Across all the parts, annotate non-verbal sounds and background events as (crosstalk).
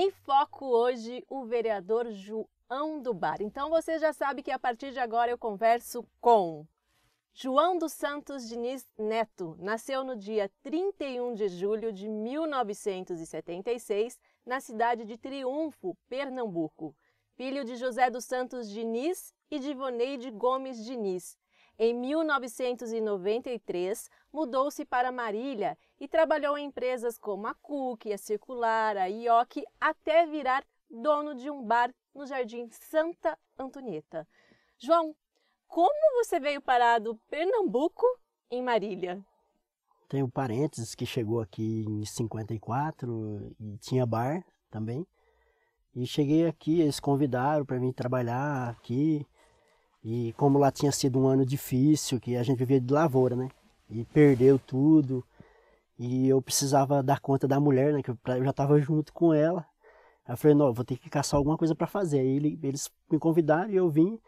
Em foco hoje o vereador João do Bar. Então você já sabe que a partir de agora eu converso com João dos Santos Diniz Neto. Nasceu no dia 31 de julho de 1976 na cidade de Triunfo, Pernambuco. Filho de José dos Santos Diniz e de Voneide Gomes Diniz. Em 1993, mudou-se para Marília e trabalhou em empresas como a Cook, a Circular, a IOC, até virar dono de um bar no Jardim Santa Antonieta. João, como você veio parar do Pernambuco em Marília? Tenho parentes que chegou aqui em 54 e tinha bar também. E cheguei aqui, eles convidaram para mim trabalhar aqui. E como lá tinha sido um ano difícil, que a gente vivia de lavoura, né? E perdeu tudo. E eu precisava dar conta da mulher, né? Que eu já estava junto com ela. Aí eu falei, não, vou ter que caçar alguma coisa para fazer. Aí ele, eles me convidaram e eu vim.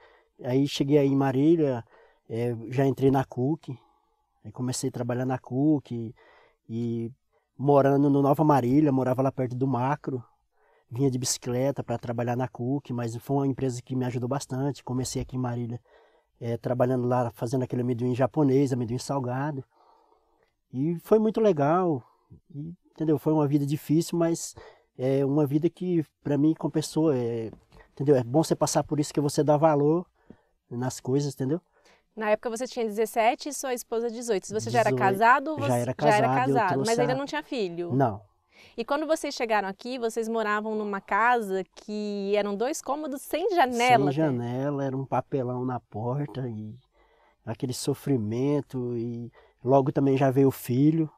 Aí cheguei aí em Marília, é, já entrei na CUC. Aí comecei a trabalhar na CUC. E, e morando no Nova Marília, morava lá perto do Macro vinha de bicicleta para trabalhar na Cook, mas foi uma empresa que me ajudou bastante. Comecei aqui em Marília é, trabalhando lá, fazendo aquele amendoim japonês, amendoim salgado. E foi muito legal, e, entendeu? Foi uma vida difícil, mas é uma vida que, para mim, compensou. É, entendeu? É bom você passar por isso que você dá valor nas coisas, entendeu? Na época você tinha 17 e sua esposa 18. Você 18, já era casado? Você já era casado, já era casado mas ainda a... não tinha filho? Não, e quando vocês chegaram aqui, vocês moravam numa casa que eram dois cômodos sem janela. Sem tá? janela, era um papelão na porta e aquele sofrimento e logo também já veio o filho,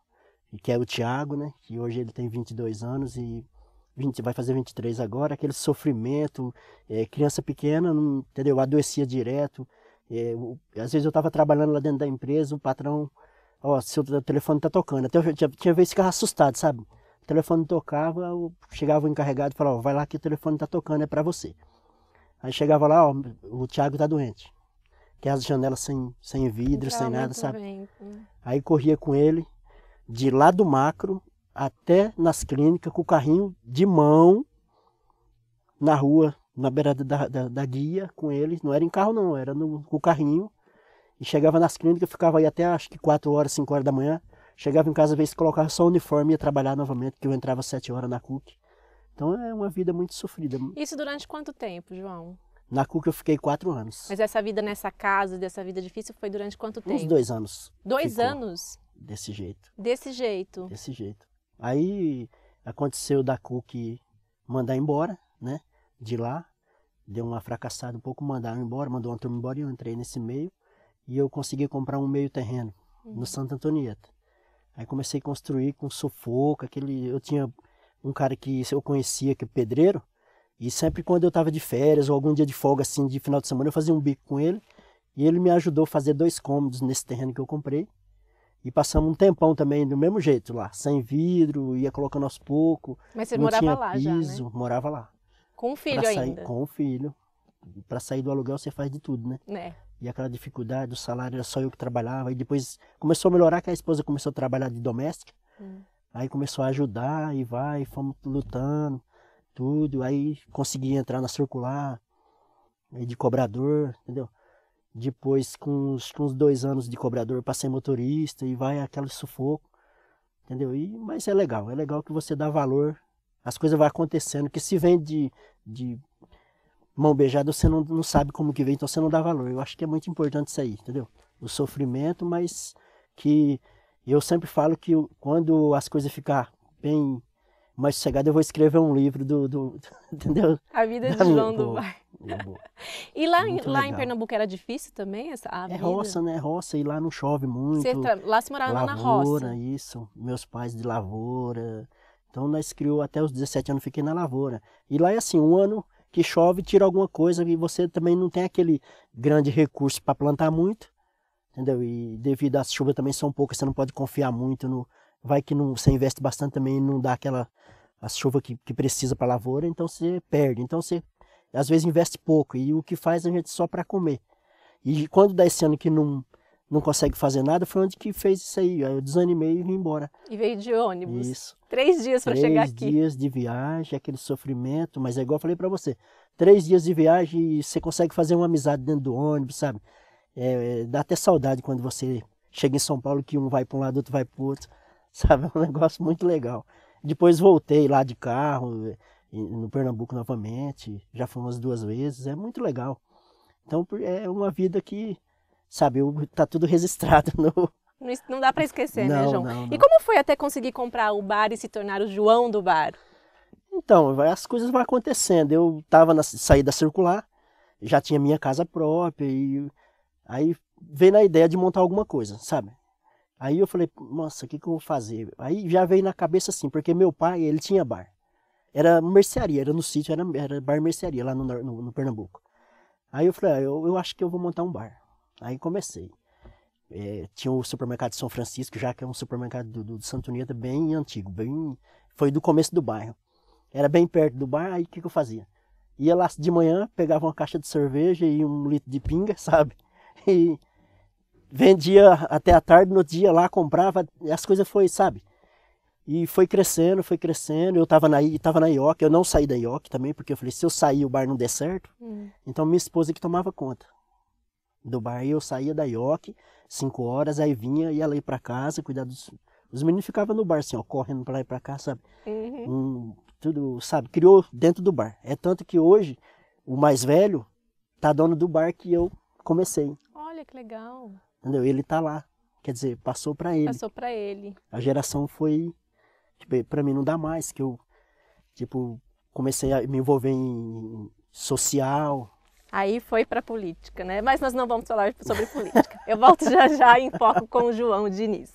que é o Tiago, né? Que hoje ele tem 22 anos e 20, vai fazer 23 agora, aquele sofrimento, é, criança pequena, não, entendeu? Adoecia direto. É, o, às vezes eu estava trabalhando lá dentro da empresa, o patrão, ó, seu telefone tá tocando. Até eu tinha, tinha vez que ficava assustado, sabe? telefone tocava, chegava o encarregado e falava, vai lá que o telefone está tocando, é para você. Aí chegava lá, ó, o Thiago está doente. Que as janelas sem, sem vidro, sem nada, sabe? Bem. Aí corria com ele de lá do macro até nas clínicas com o carrinho de mão na rua, na beirada da, da, da guia com ele. Não era em carro não, era no, com o carrinho. E chegava nas clínicas, ficava aí até acho que 4 horas, 5 horas da manhã. Chegava em casa, às vezes colocava só o uniforme e ia trabalhar novamente, porque eu entrava às horas na CUC. Então é uma vida muito sofrida. Isso durante quanto tempo, João? Na CUC eu fiquei quatro anos. Mas essa vida nessa casa, dessa vida difícil, foi durante quanto tempo? Uns dois anos. Dois anos? Desse jeito. Desse jeito? Desse jeito. Aí aconteceu da CUC mandar embora, né? De lá. Deu uma fracassada um pouco, mandaram embora, mandou uma turma embora e eu entrei nesse meio. E eu consegui comprar um meio terreno uhum. no Santa Antonieta. Aí comecei a construir com sufoco, aquele. Eu tinha um cara que eu conhecia, que é pedreiro, e sempre quando eu estava de férias ou algum dia de folga, assim, de final de semana, eu fazia um bico com ele. E ele me ajudou a fazer dois cômodos nesse terreno que eu comprei. E passamos um tempão também do mesmo jeito lá, sem vidro, ia colocando aos poucos. Mas você morava lá piso, já, né? morava lá. Com o filho ainda? Com o filho. Para sair do aluguel você faz de tudo, né? É e aquela dificuldade, o salário era só eu que trabalhava. E depois começou a melhorar, que a esposa começou a trabalhar de doméstica. Hum. Aí começou a ajudar e vai, fomos lutando, tudo. Aí consegui entrar na circular, de cobrador, entendeu? Depois, com uns, com uns dois anos de cobrador, passei motorista e vai aquele sufoco, entendeu? E, mas é legal, é legal que você dá valor, as coisas vão acontecendo, que se vem de, de mão beijada você não, não sabe como que vem, então você não dá valor. Eu acho que é muito importante isso aí, entendeu? O sofrimento, mas que eu sempre falo que quando as coisas ficar bem mais sossegadas, eu vou escrever um livro do, do, do (laughs) entendeu? A vida da de (laughs) minha, João do (laughs) E lá, lá em Pernambuco era difícil também essa a É roça, né? Roça e lá não chove muito. Lá se morava lavoura, na roça. isso. Meus pais de lavoura. Então nós criou até os 17 anos fiquei na lavoura. E lá é assim, um ano que chove, tira alguma coisa e você também não tem aquele grande recurso para plantar muito, entendeu? E devido às chuvas também são poucas, você não pode confiar muito no vai que não você investe bastante também não dá aquela a chuva que, que precisa para lavoura, então você perde. Então você às vezes investe pouco e o que faz a gente é só para comer. E quando dá esse ano que não não consegue fazer nada, foi onde que fez isso aí. Aí eu desanimei e vim embora. E veio de ônibus. Isso. Três dias para chegar aqui. Três dias de viagem, aquele sofrimento, mas é igual eu falei para você. Três dias de viagem e você consegue fazer uma amizade dentro do ônibus, sabe? É, é, dá até saudade quando você chega em São Paulo que um vai para um lado, outro vai para outro. (laughs) Sabe? É um negócio muito legal. Depois voltei lá de carro, no Pernambuco novamente. Já fomos duas vezes. É muito legal. Então é uma vida que sabe? Tá tudo registrado (laughs) no, não dá para esquecer, né, não, né, João? Não, não. E como foi até conseguir comprar o bar e se tornar o João do bar? Então, as coisas vão acontecendo. Eu tava na saída circular, já tinha minha casa própria e aí veio na ideia de montar alguma coisa, sabe? Aí eu falei, nossa, o que, que eu vou fazer? Aí já veio na cabeça assim, porque meu pai, ele tinha bar. Era mercearia, era no sítio, era, era bar mercearia lá no, no, no Pernambuco. Aí eu falei, ah, eu, eu acho que eu vou montar um bar. Aí comecei. É, tinha o supermercado de São Francisco, já que é um supermercado do, do Santo Neta bem antigo, bem foi do começo do bairro. Era bem perto do bar, aí o que, que eu fazia? Ia lá de manhã, pegava uma caixa de cerveja e um litro de pinga, (laughs) sabe? E vendia até a tarde, no dia lá comprava, as coisas foi, sabe? E foi crescendo, foi crescendo. Eu estava na, tava na IOC, eu não saí da IOC também, porque eu falei, se eu sair o bar não der certo. Hum. Então minha esposa é que tomava conta do bar, eu saía da IOC, 5 horas, aí vinha, ia lá ir pra casa, cuidar dos... Os meninos ficavam no bar, assim, ó, correndo pra lá e pra cá, sabe? Uhum. Um, tudo, sabe? Criou dentro do bar. É tanto que hoje, o mais velho tá dono do bar que eu comecei. Olha que legal. Entendeu? Ele tá lá. Quer dizer, passou para ele. Passou para ele. A geração foi, tipo, para mim não dá mais que eu tipo comecei a me envolver em social, Aí foi para política, né? Mas nós não vamos falar sobre política. Eu volto já já e foco com o João Diniz.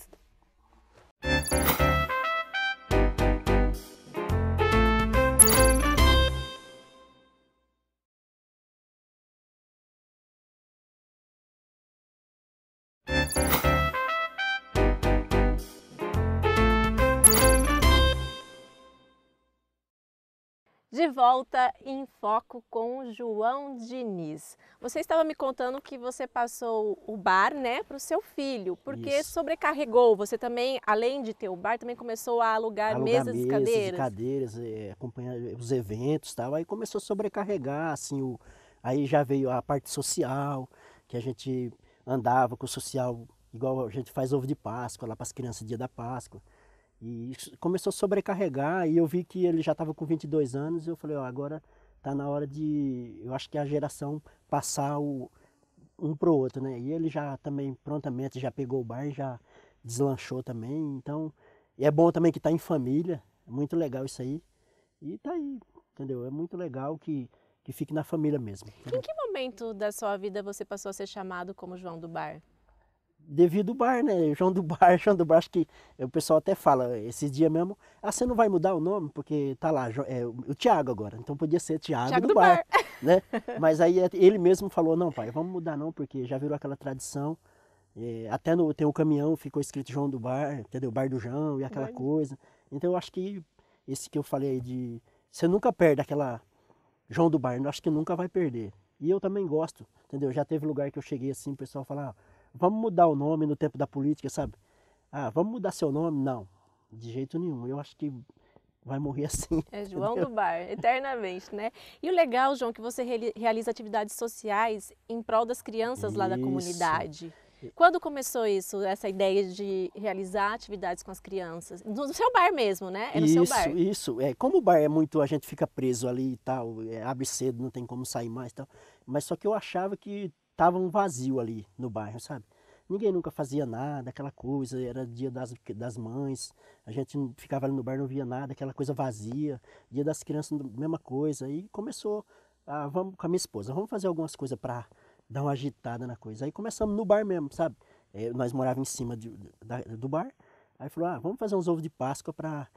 De volta em foco com João Diniz. Você estava me contando que você passou o bar, né, para o seu filho, porque Isso. sobrecarregou. Você também, além de ter o bar, também começou a alugar, alugar mesas, mesas, cadeiras, cadeiras, é, acompanhar os eventos, tal. Aí começou a sobrecarregar, assim, o aí já veio a parte social, que a gente andava com o social igual a gente faz ovo de Páscoa lá para as crianças dia da Páscoa. E começou a sobrecarregar, e eu vi que ele já estava com 22 anos, e eu falei, ó, agora tá na hora de, eu acho que a geração passar o, um pro outro, né? E ele já também prontamente já pegou o bar e já deslanchou também, então, e é bom também que tá em família, é muito legal isso aí. E tá aí, entendeu? É muito legal que que fique na família mesmo. Entendeu? Em que momento da sua vida você passou a ser chamado como João do Bar? devido ao bar, né? (laughs) João do Bar, João do Bar, acho que é, o pessoal até fala esses dias mesmo, ah, você não vai mudar o nome, porque tá lá, é o Tiago agora, então podia ser Tiago, do, do bar, bar, (laughs) né? Mas aí é, ele mesmo falou, não pai, vamos mudar não, porque já virou aquela tradição, é, até no, tem um caminhão, ficou escrito João do Bar, entendeu? Bar do João e aquela coisa. Então eu acho que esse que eu falei aí de. Você nunca perde aquela João do Bar, eu acho que nunca vai perder. E eu também gosto, entendeu? Já teve lugar que eu cheguei assim, o pessoal fala, ah, vamos mudar o nome no tempo da política, sabe? Ah, vamos mudar seu nome? Não, de jeito nenhum. Eu acho que vai morrer (laughs) assim. É João entendeu? do Bar, eternamente, né? E o legal, João, é que você realiza atividades sociais em prol das crianças isso. lá da comunidade. Quando começou isso, essa ideia de realizar atividades com as crianças? No seu bar mesmo, né? É no isso, seu bar. Isso, é, como o bar é muito, a gente fica preso ali e tal, é, abre cedo, não tem como sair mais e tal. Mas só que eu achava que estava um vazio ali no bairro, sabe? Ninguém nunca fazia nada, aquela coisa, era dia das, das mães, a gente ficava ali no bar, não via nada, aquela coisa vazia, dia das crianças, mesma coisa. Aí começou, ah, vamos com a minha esposa, vamos fazer algumas coisas para dar uma agitada na coisa. Aí começamos no bar mesmo, sabe? É, nós morávamos em cima de, da, do bar, aí falou, ah, vamos fazer uns ovos de Páscoa para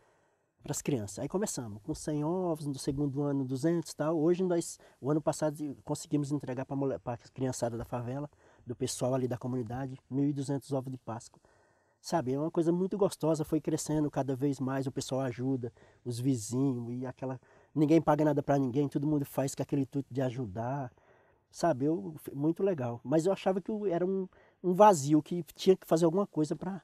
para as crianças. Aí começamos com 100 ovos, no segundo ano 200 e tal. Hoje nós, o ano passado, conseguimos entregar para a criançada da favela, do pessoal ali da comunidade, 1.200 ovos de Páscoa. Sabe, é uma coisa muito gostosa, foi crescendo cada vez mais, o pessoal ajuda, os vizinhos e aquela... Ninguém paga nada para ninguém, todo mundo faz com aquele intuito de ajudar, sabe? Eu, muito legal. Mas eu achava que era um, um vazio, que tinha que fazer alguma coisa para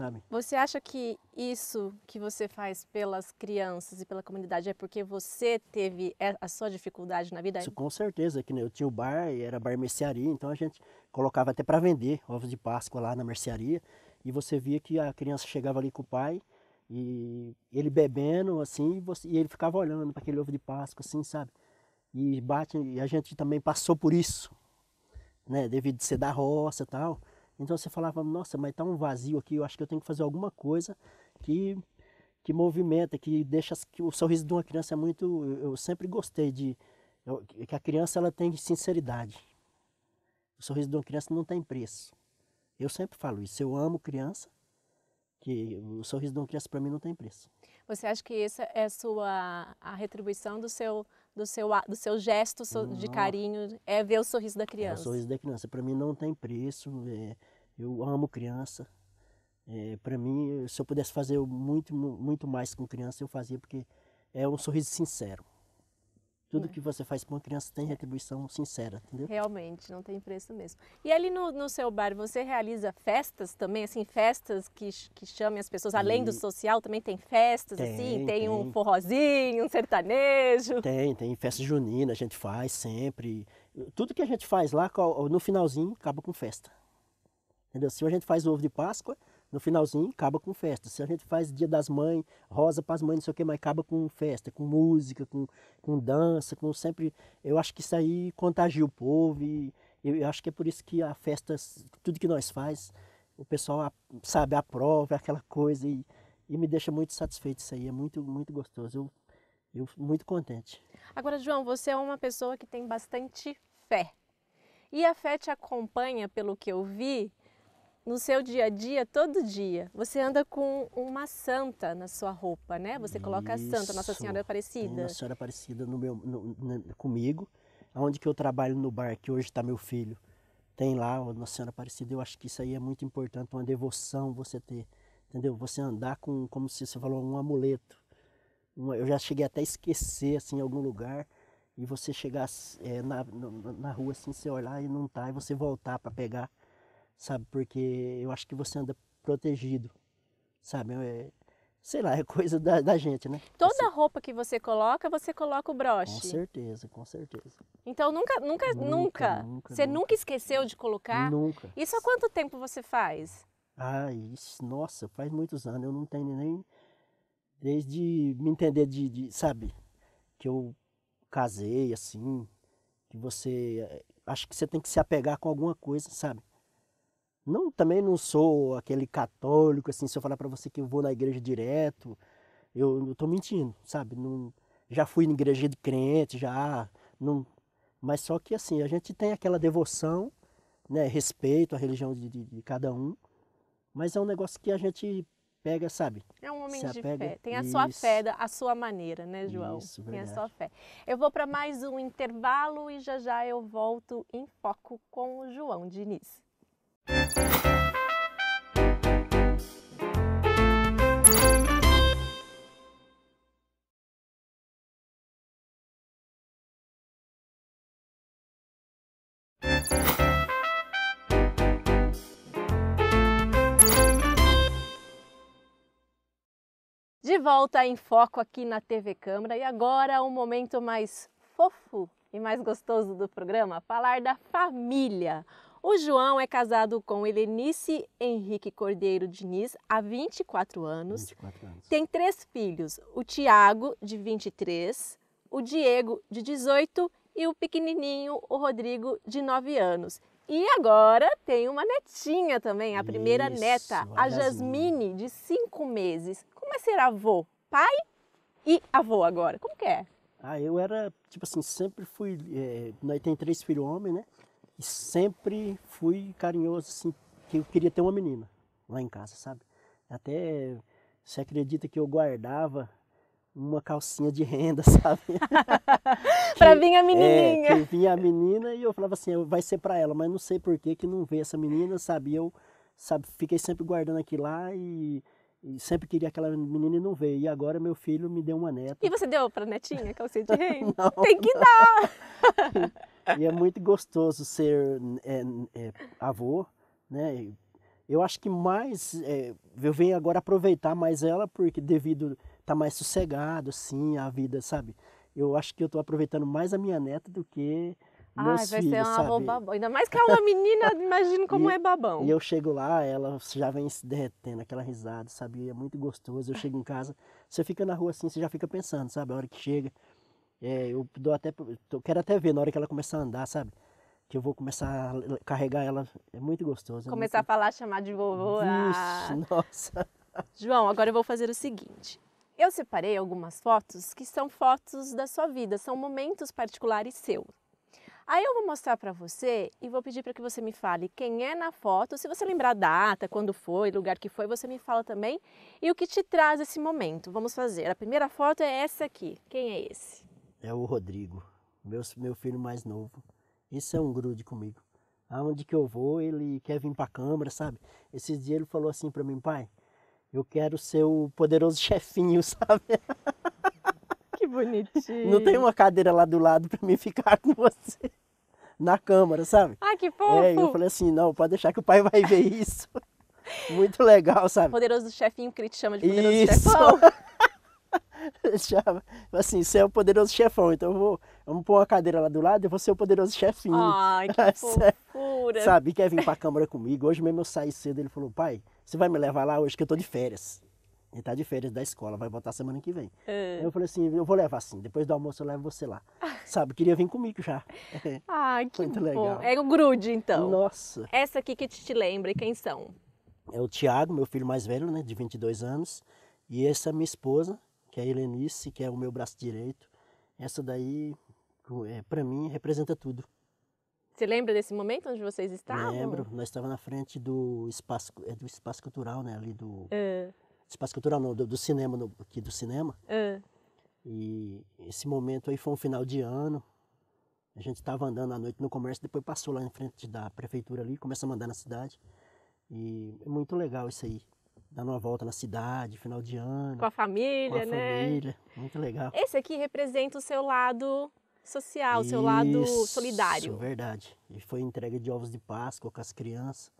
sabe? Você acha que isso que você faz pelas crianças e pela comunidade é porque você teve a sua dificuldade na vida? Isso, com certeza, é que né, eu tinha o bar e era bar mercearia, então a gente colocava até para vender ovos de Páscoa lá na mercearia e você via que a criança chegava ali com o pai e ele bebendo assim e, você, e ele ficava olhando para aquele ovo de Páscoa assim, sabe? E bate e a gente também passou por isso, né? Devido a ser da roça e tal. Então você falava, nossa, mas está um vazio aqui, eu acho que eu tenho que fazer alguma coisa que, que movimenta, que deixa que o sorriso de uma criança é muito. Eu sempre gostei de. Eu, que a criança ela tem sinceridade. O sorriso de uma criança não tem preço. Eu sempre falo isso. Eu amo criança, que o sorriso de uma criança para mim não tem preço. Você acha que essa é a sua a retribuição do seu do seu do seu gesto de carinho é ver o sorriso da criança? É o sorriso da criança para mim não tem preço. É, eu amo criança. É, para mim, se eu pudesse fazer muito muito mais com criança, eu fazia porque é um sorriso sincero. Tudo é. que você faz para uma criança tem retribuição sincera, entendeu? Realmente, não tem preço mesmo. E ali no, no seu bar, você realiza festas também, assim, festas que, que chamem as pessoas, além e... do social, também tem festas, tem, assim? Tem, tem, um forrozinho, um sertanejo? Tem, tem festa junina, a gente faz sempre. Tudo que a gente faz lá, no finalzinho, acaba com festa. Entendeu? Se a gente faz o ovo de Páscoa, no finalzinho acaba com festa. Se a gente faz Dia das Mães, rosa para as mães, não sei o que, mas acaba com festa, com música, com, com dança, com sempre. Eu acho que isso aí contagia o povo e eu, acho que é por isso que a festa, tudo que nós faz, o pessoal sabe aprova é aquela coisa e, e me deixa muito satisfeito isso aí. É muito, muito gostoso. Eu, eu muito contente. Agora, João, você é uma pessoa que tem bastante fé. E a fé te acompanha, pelo que eu vi, no seu dia a dia, todo dia, você anda com uma santa na sua roupa, né? Você coloca Isso. a santa, Nossa Senhora Aparecida. Nossa Senhora Aparecida no meu, no, no, comigo, onde que eu trabalho no bar, que hoje está meu filho. Tem lá a Nossa Senhora Aparecida, eu acho que isso aí é muito importante, uma devoção você ter, entendeu? Você andar com, como se você falou, um amuleto. Uma, eu já cheguei até a esquecer, assim, em algum lugar, e você chegar é, na, na, na rua, assim, você olhar e não tá, e você voltar para pegar sabe? Porque eu acho que você anda protegido, sabe? É, sei lá, é coisa da, da gente, né? Toda assim. roupa que você coloca, você coloca o broche. Com certeza, com certeza. Então nunca, nunca, nunca. nunca, nunca você nunca. nunca. esqueceu de colocar? Nunca. Isso há quanto tempo você faz? Ah, isso, nossa, faz muitos anos. Eu não tenho nem. Desde me entender de, de sabe? Que eu casei, assim, que você. Eh, acho que você tem que se apegar com alguma coisa, sabe? Não, também não sou aquele católico, assim, se eu falar para você que eu vou na igreja direto, eu, estou mentindo, sabe? Não, já fui na igreja de crente, já, não, mas só que assim, a gente tem aquela devoção, né, respeito à religião de, de, de cada um, mas é um negócio que a gente pega, sabe? É um homem de fé. Tem a Isso. sua fé, a sua maneira, né, João? Isso, verdade. Tem a sua fé. Eu vou para mais um intervalo e já já eu volto em foco com o João Diniz. De volta em foco aqui na TV Câmara e agora um momento mais fofo e mais gostoso do programa, falar da família. O João é casado com Helenice Henrique Cordeiro Diniz há 24 anos. 24 anos. Tem três filhos: o Tiago, de 23, o Diego, de 18 e o pequenininho, o Rodrigo, de 9 anos. E agora tem uma netinha também, a primeira Isso, neta, a Jasmine, de 5 meses. Como é ser avô? Pai e avô agora? Como que é? Ah, eu era, tipo assim, sempre fui. É, nós tem três filhos homens, né? E sempre fui carinhoso, assim, que eu queria ter uma menina lá em casa, sabe? Até você acredita que eu guardava uma calcinha de renda, (laughs) sabe? (laughs) para vir a é, menininha. É, que vinha a menina e eu falava assim, vai ser para ela, mas não sei por que que não veio essa menina, sabe? Eu sabe, fiquei sempre guardando aqui lá e e sempre queria aquela menina e não veio. E agora meu filho me deu uma neta. E você deu para netinha calcinha é (laughs) de rei? não, Tem que não. dar! (laughs) e é muito gostoso ser é, é, avô, né? Eu acho que mais, é, eu venho agora aproveitar mais ela, porque devido tá mais sossegado, assim, a vida, sabe? Eu acho que eu estou aproveitando mais a minha neta do que Ai, vai filhos, ser uma sabe? babão. Ainda mais que é uma menina, (laughs) imagino como e, é babão. E eu chego lá, ela já vem se derretendo, aquela risada, sabe? É muito gostoso. Eu chego em casa, você fica na rua assim, você já fica pensando, sabe? A hora que chega, é, eu dou até, quero até ver na hora que ela começar a andar, sabe? Que eu vou começar a carregar ela, é muito gostoso. É começar muito... a falar, chamar de vovô. Ah. Vixe, nossa. (laughs) João, agora eu vou fazer o seguinte. Eu separei algumas fotos que são fotos da sua vida, são momentos particulares seus. Aí eu vou mostrar para você e vou pedir para que você me fale quem é na foto, se você lembrar a data, quando foi, lugar que foi, você me fala também e o que te traz esse momento. Vamos fazer. A primeira foto é essa aqui. Quem é esse? É o Rodrigo, meu, meu filho mais novo. Isso é um grude comigo. Aonde que eu vou, ele quer vir para a câmara, sabe? Esses dias ele falou assim para mim, pai, eu quero ser o poderoso (laughs) chefinho, sabe? bonitinho. Não tem uma cadeira lá do lado para mim ficar com você (laughs) na câmara, sabe? Ah, que é, fofo! É, eu falei assim, não, pode deixar que o pai vai ver isso. (laughs) Muito legal, sabe? Poderoso chefinho, que ele te chama de poderoso isso. chefão. ele (laughs) chama, assim, você é o poderoso chefão, então eu vou, vamos pôr uma cadeira lá do lado, eu vou ser o poderoso chefinho. Ai, que é fofura! sabe, quer vir pra câmara comigo? Hoje mesmo eu saí cedo, ele falou, pai, você vai me levar lá hoje que eu tô de férias. Ele tá de férias da escola, vai voltar semana que vem. É. Eu falei assim, eu vou levar assim, depois do almoço eu levo você lá. (laughs) Sabe, queria vir comigo já. Ah, (laughs) que Muito bom. legal. É o grude, então. Nossa. Essa aqui que te lembra, quem são? É o Tiago, meu filho mais velho, né, de 22 anos. E essa é minha esposa, que é a Helenice, que é o meu braço direito. Essa daí, é, para mim, representa tudo. Você lembra desse momento onde vocês estavam? Lembro, nós estávamos na frente do espaço, é, do espaço cultural, né, ali do... É espaço cultural não, do, do cinema, no, aqui do cinema. É. E esse momento aí foi um final de ano. A gente estava andando à noite no comércio, depois passou lá em frente da prefeitura ali, começa a andar na cidade. E é muito legal isso aí. Dando uma volta na cidade, final de ano. Com a família, com a né? família, muito legal. Esse aqui representa o seu lado social, o seu lado solidário. Isso, verdade. E foi entrega de ovos de Páscoa com as crianças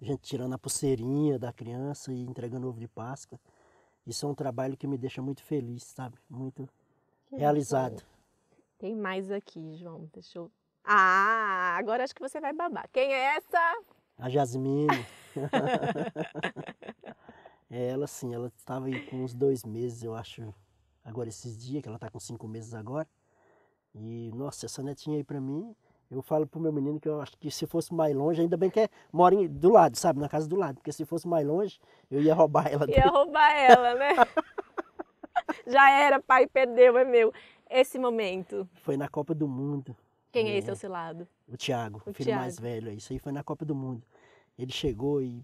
a gente tirando a pulseirinha da criança e entregando ovo de Páscoa. Isso é um trabalho que me deixa muito feliz, sabe? Muito que realizado. Tem mais aqui, João. Deixa eu. Ah, agora acho que você vai babar. Quem é essa? A Jasmine. (laughs) ela, sim, ela estava aí com uns dois meses, eu acho, agora esses dias, que ela está com cinco meses agora. E, nossa, essa netinha aí para mim eu falo pro meu menino que eu acho que se fosse mais longe, ainda bem que é, mora em, do lado, sabe? Na casa do lado. Porque se fosse mais longe, eu ia roubar ela. Dele. Ia roubar ela, né? (laughs) Já era, pai perdeu, é meu. Esse momento. Foi na Copa do Mundo. Quem é, é. esse ao seu lado? O Thiago, o, filho Thiago. mais velho. É isso aí foi na Copa do Mundo. Ele chegou e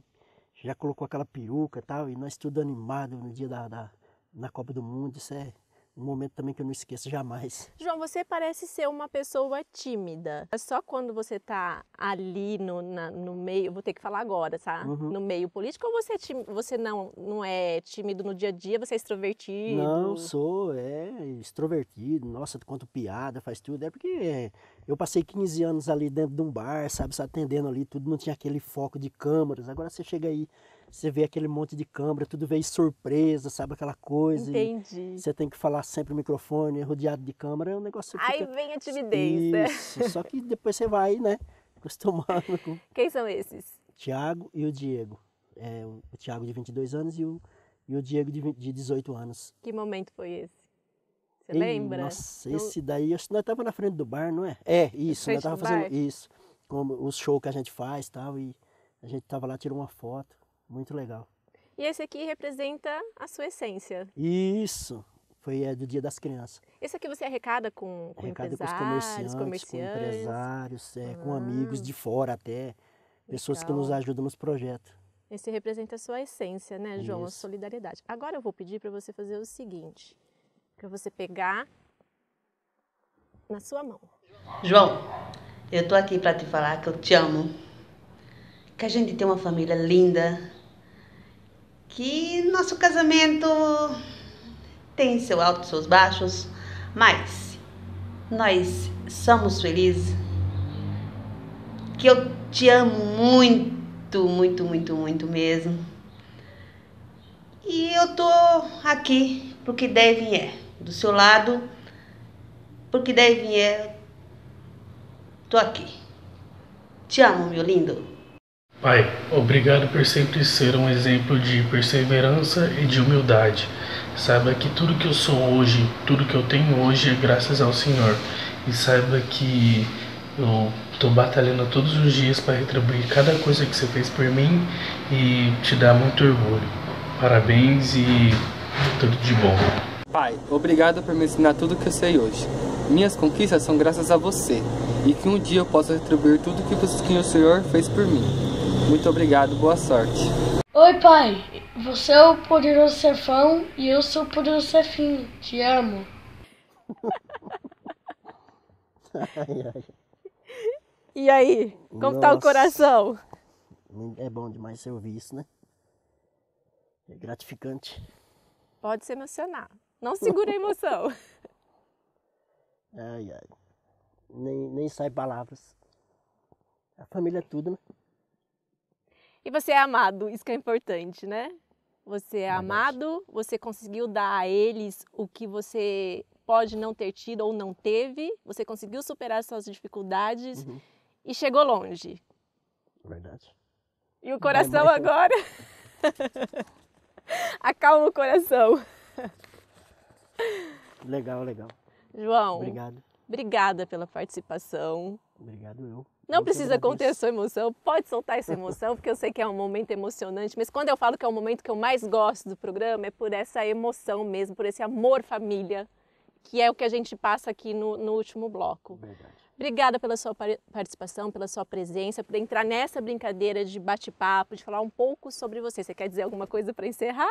já colocou aquela peruca e tal, e nós tudo animado no dia da, da na Copa do Mundo. Isso é um momento também que eu não esqueço jamais. (laughs) João, você parece ser uma pessoa tímida. É só quando você está ali no, na, no meio, vou ter que falar agora, tá? Uhum. No meio político, ou você, é tímido, você não, não é tímido no dia a dia, você é extrovertido? Não, sou, é extrovertido. Nossa, quanto piada, faz tudo. É porque é, eu passei 15 anos ali dentro de um bar, sabe, atendendo ali tudo, não tinha aquele foco de câmeras. Agora você chega aí você vê aquele monte de câmera, tudo veio surpresa, sabe aquela coisa. Entendi. Você tem que falar sempre no microfone, rodeado de câmera, é um negócio Aí fica... vem a timidez, né? Isso. né? Só que depois você vai, né, (laughs) acostumando com... Quem são esses? Tiago e o Diego. É, o Tiago de 22 anos e o, e o Diego de, 20, de 18 anos. Que momento foi esse? Você lembra? Nossa, no... esse daí, acho que nós tava na frente do bar, não é? É, isso, nós tava fazendo bar? isso. Como os shows que a gente faz e tal, e a gente tava lá, tirou uma foto. Muito legal. E esse aqui representa a sua essência. Isso. Foi é, do Dia das Crianças. Esse aqui você arrecada com, com arrecada com os comerciantes, comerciantes. com empresários, é, ah. com amigos de fora até. Pessoas legal. que nos ajudam nos projetos. Esse representa a sua essência, né, João? Isso. A solidariedade. Agora eu vou pedir para você fazer o seguinte. Para você pegar na sua mão. João, eu tô aqui para te falar que eu te amo que a gente tem uma família linda, que nosso casamento tem seus altos e seus baixos, mas nós somos felizes. Que eu te amo muito, muito, muito, muito mesmo. E eu tô aqui porque deve é, do seu lado, porque deve é, tô aqui. Te amo, meu lindo. Pai, obrigado por sempre ser um exemplo de perseverança e de humildade. Saiba que tudo que eu sou hoje, tudo que eu tenho hoje é graças ao Senhor. E saiba que eu estou batalhando todos os dias para retribuir cada coisa que você fez por mim e te dá muito orgulho. Parabéns e tudo de bom. Pai, obrigado por me ensinar tudo que eu sei hoje. Minhas conquistas são graças a você e que um dia eu possa retribuir tudo que o Senhor fez por mim. Muito obrigado, boa sorte. Oi, pai. Você é o poderoso Cefão e eu sou o poderoso Cefinho. Te amo. ai, (laughs) ai. E aí, como Nossa. tá o coração? Hum, é bom demais você ouvir isso, né? É gratificante. Pode se emocionar. Não segura a emoção. (laughs) ai, ai. Nem, nem sai palavras. A família é tudo, né? E você é amado, isso que é importante, né? Você é amado, você conseguiu dar a eles o que você pode não ter tido ou não teve, você conseguiu superar suas dificuldades uhum. e chegou longe. Verdade. E o coração Vai, agora? (laughs) Acalma o coração. Legal, legal. João. Obrigado. Obrigada pela participação. Obrigado eu. Não precisa conter a sua emoção, pode soltar essa emoção, porque eu sei que é um momento emocionante, mas quando eu falo que é o momento que eu mais gosto do programa, é por essa emoção mesmo, por esse amor família, que é o que a gente passa aqui no, no último bloco. Verdade. Obrigada pela sua participação, pela sua presença, por entrar nessa brincadeira de bate-papo, de falar um pouco sobre você. Você quer dizer alguma coisa para encerrar?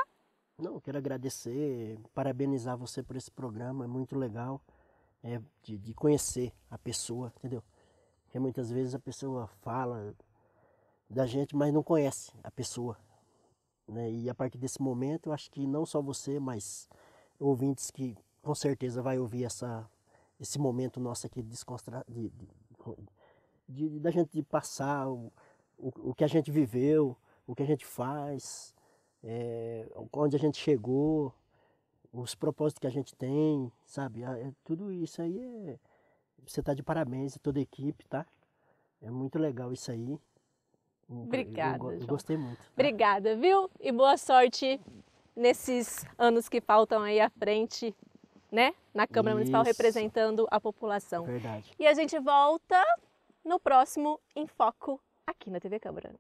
Não, eu quero agradecer, parabenizar você por esse programa, é muito legal é, de, de conhecer a pessoa, entendeu? Porque muitas vezes a pessoa fala da gente, mas não conhece a pessoa. Né? E a partir desse momento, eu acho que não só você, mas ouvintes que com certeza vai ouvir essa, esse momento nosso aqui de, descontra... de, de, de da gente passar o, o, o, que a gente viveu, o que a gente faz, é, onde a gente chegou, os propósitos que a gente tem, sabe? É, é tudo isso aí é você está de parabéns, a toda a equipe, tá? É muito legal isso aí. Obrigada. Eu, eu, eu gostei muito. Tá? Obrigada, viu? E boa sorte nesses anos que faltam aí à frente, né? Na Câmara Isso. Municipal representando a população. Verdade. E a gente volta no próximo Em Foco aqui na TV Câmara.